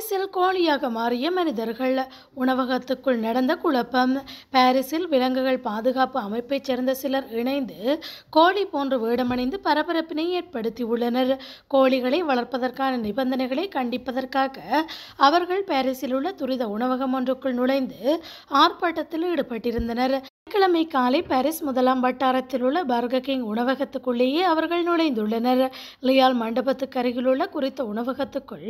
பாரிஸில் கோழியாக மாறிய மனிதர்கள் உணவகத்துக்குள் நடந்த குழப்பம் பாரிஸில் விலங்குகள் பாதுகாப்பு அமைப்பைச் சேர்ந்த சிலர் இணைந்து கோழி போன்று வேடமணிந்து பரபரப்பினை ஏற்படுத்தியுள்ளனர் கோழிகளை வளர்ப்பதற்கான நிபந்தனைகளை கண்டிப்பதற்காக அவர்கள் பாரிஸில் உள்ள துரித உணவகம் ஒன்றுக்குள் நுழைந்து ஆர்ப்பாட்டத்தில் ஈடுபட்டிருந்தனர் கிழமை காலை பாரிஸ் முதலாம் வட்டாரத்தில் உள்ள பர்கர் கிங் உணவகத்துக்குள்ளேயே அவர்கள் நுழைந்துள்ளனர் லியால் மண்டபத்துக்கு அருகிலுள்ள குறித்த உணவகத்துக்குள்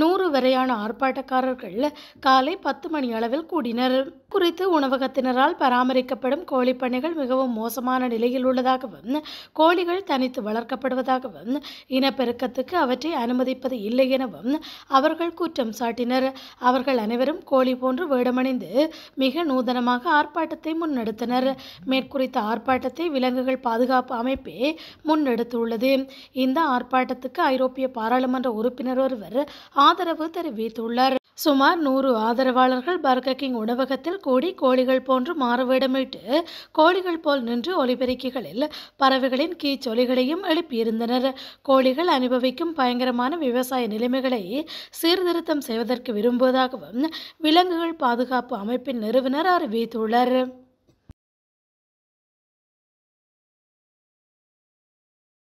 நூறு வரையான ஆர்ப்பாட்டக்காரர்கள் காலை பத்து மணி அளவில் கூடினர் குறித்து உணவகத்தினரால் பராமரிக்கப்படும் கோழிப்பண்ணைகள் மிகவும் மோசமான நிலையில் உள்ளதாகவும் கோழிகள் தனித்து வளர்க்கப்படுவதாகவும் இனப்பெருக்கத்துக்கு அவற்றை அனுமதிப்பது இல்லை எனவும் அவர்கள் குற்றம் சாட்டினர் அவர்கள் அனைவரும் கோழி போன்று வேடமணிந்து மிக நூதனமாக ஆர்ப்பாட்டத்தை முன்னெடுத்து வலியுறுத்தினர் மேற்குறித்த ஆர்ப்பாட்டத்தை விலங்குகள் பாதுகாப்பு அமைப்பே முன்னெடுத்துள்ளது இந்த ஆர்ப்பாட்டத்துக்கு ஐரோப்பிய பாராளுமன்ற உறுப்பினர் ஒருவர் ஆதரவு தெரிவித்துள்ளார் சுமார் நூறு ஆதரவாளர்கள் பர்கக்கிங் உணவகத்தில் கூடி கோழிகள் போன்று மாறுவேடமிட்டு கோழிகள் போல் நின்று ஒலிபெருக்கிகளில் பறவைகளின் கீச்சொலிகளையும் எழுப்பியிருந்தனர் கோழிகள் அனுபவிக்கும் பயங்கரமான விவசாய நிலைமைகளை சீர்திருத்தம் செய்வதற்கு விரும்புவதாகவும் விலங்குகள் பாதுகாப்பு அமைப்பின் நிறுவனர் அறிவித்துள்ளார்